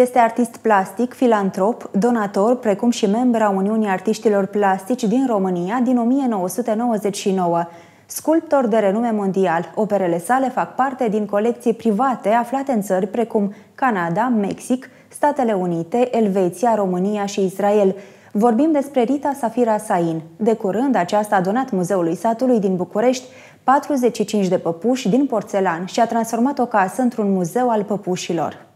Este artist plastic, filantrop, donator, precum și membra Uniunii Artiștilor Plastici din România din 1999. Sculptor de renume mondial, operele sale fac parte din colecții private aflate în țări precum Canada, Mexic, Statele Unite, Elveția, România și Israel. Vorbim despre Rita Safira Sain. De curând, aceasta a donat Muzeului Satului din București 45 de păpuși din porțelan și a transformat o casă într-un muzeu al păpușilor.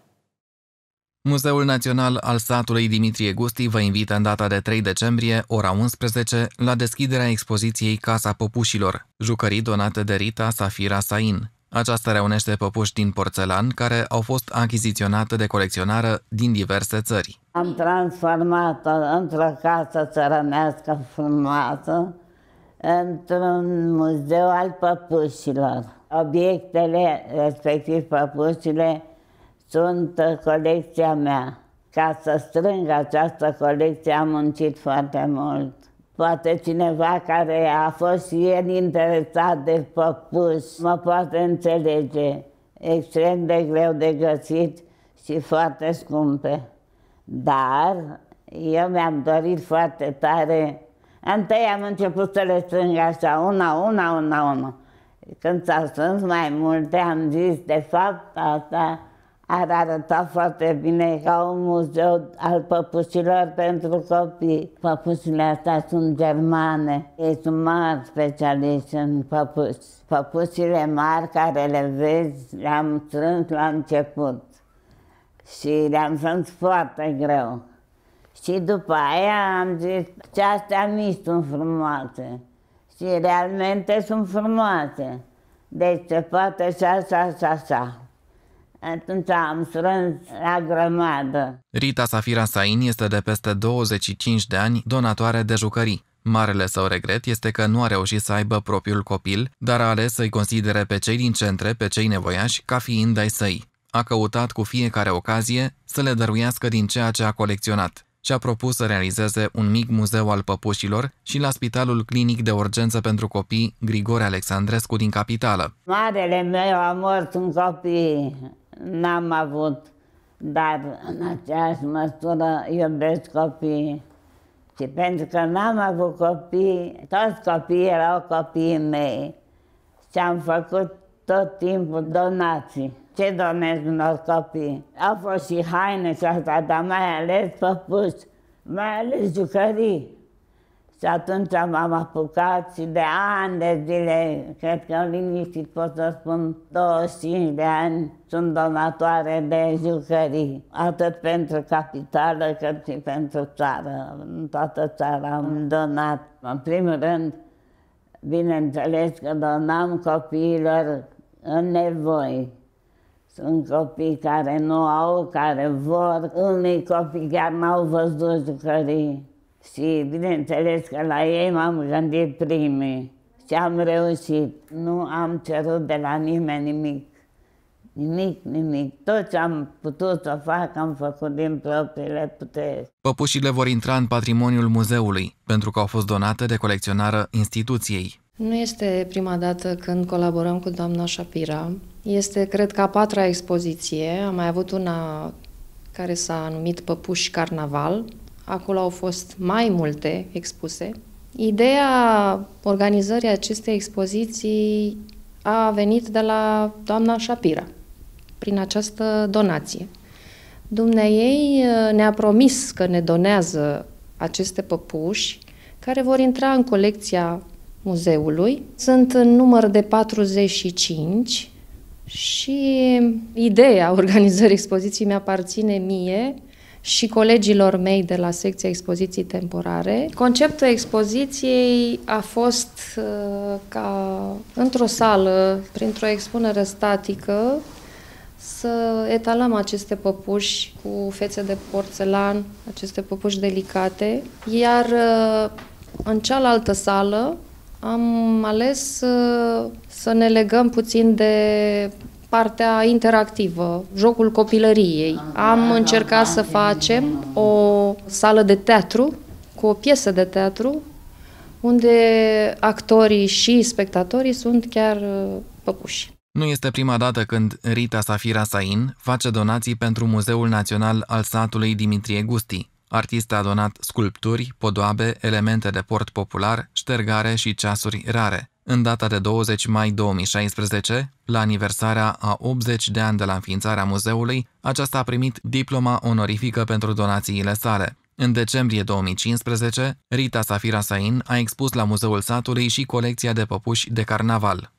Muzeul Național al satului Dimitrie Gusti vă invită în data de 3 decembrie, ora 11, la deschiderea expoziției Casa Popușilor, jucării donate de Rita Safira Sain. Aceasta reunește păpuși din porțelan care au fost achiziționate de colecționară din diverse țări. Am transformat într-o casă țărănească frumoasă, într-un muzeu al păpușilor. Obiectele, respectiv păpușile, sunt colecția mea. Ca să strâng această colecție am muncit foarte mult. Poate cineva care a fost și el interesat de păpuși mă poate înțelege. Extrem de greu de găsit și foarte scumpe. Dar eu mi-am dorit foarte tare. Întâi am început să le strâng așa, una, una, una, una. Când s-au strâns mai multe, am zis, de fapt, asta ar arăta foarte bine ca un muzeu al păpușilor pentru copii. Păpușile astea sunt germane. Ei sunt mari specialiști în păpuși. Păpușile mari care le vezi le-am strâns la început și le-am strâns foarte greu. Și după aia am zis ce astea mici sunt frumoase și realmente sunt frumoase. Deci se poate și așa, și așa. Atunci am strâns la grămadă. Rita Safira Sain este de peste 25 de ani donatoare de jucării. Marele său regret este că nu a reușit să aibă propriul copil, dar a ales să-i considere pe cei din centre, pe cei nevoiași, ca fiind ai săi. A căutat cu fiecare ocazie să le dăruiască din ceea ce a colecționat și-a propus să realizeze un mic muzeu al păpușilor și la Spitalul Clinic de Urgență pentru Copii Grigore Alexandrescu din capitală. Marele meu a mort un copii n-am avut, dar în aceeași măsură iubesc copiii. Și pentru că n-am avut copii, toți copiii erau copiii mei. Și am făcut tot timpul donații. Ce donez unor copii? Au fost și haine și asta, dar mai ales păpuși, mai ales jucării. Și atunci m-am apucat și de ani de zile, cred că liniștit pot să spun 25 de ani, sunt donatoare de jucării, atât pentru capitală cât și pentru țară. În toată țara am donat. În primul rând, bineînțeles că donam copiilor în nevoi. Sunt copii care nu au, care vor, unii copii chiar n-au văzut jucării și bineînțeles că la ei m-am gândit primii și am reușit. Nu am cerut de la nimeni nimic. Nimic, nimic. Tot ce am putut să fac, am făcut din propriile puteri. Păpușile vor intra în patrimoniul muzeului, pentru că au fost donate de colecționară instituției. Nu este prima dată când colaborăm cu doamna Shapira. Este, cred că, a patra expoziție. Am mai avut una care s-a numit Păpuși Carnaval, Acolo au fost mai multe expuse. Ideea organizării acestei expoziții a venit de la doamna Shapira, prin această donație. Dumnea ei uh, ne-a promis că ne donează aceste păpuși care vor intra în colecția muzeului. Sunt în număr de 45 și ideea organizării expoziției mi-aparține mie și colegilor mei de la secția expoziții temporare. Conceptul expoziției a fost uh, ca într-o sală, printr-o expunere statică, să etalăm aceste păpuși cu fețe de porțelan, aceste păpuși delicate, iar uh, în cealaltă sală am ales uh, să ne legăm puțin de partea interactivă, jocul copilăriei. Ah, da, Am da, încercat da, să facem o sală de teatru cu o piesă de teatru unde actorii și spectatorii sunt chiar păpuși. Uh, nu este prima dată când Rita Safira Sain face donații pentru Muzeul Național al satului Dimitrie Gusti. Artista a donat sculpturi, podoabe, elemente de port popular, ștergare și ceasuri rare. În data de 20 mai 2016, la aniversarea a 80 de ani de la înființarea muzeului, aceasta a primit diploma onorifică pentru donațiile sale. În decembrie 2015, Rita Safira Sain a expus la Muzeul Satului și colecția de păpuși de carnaval.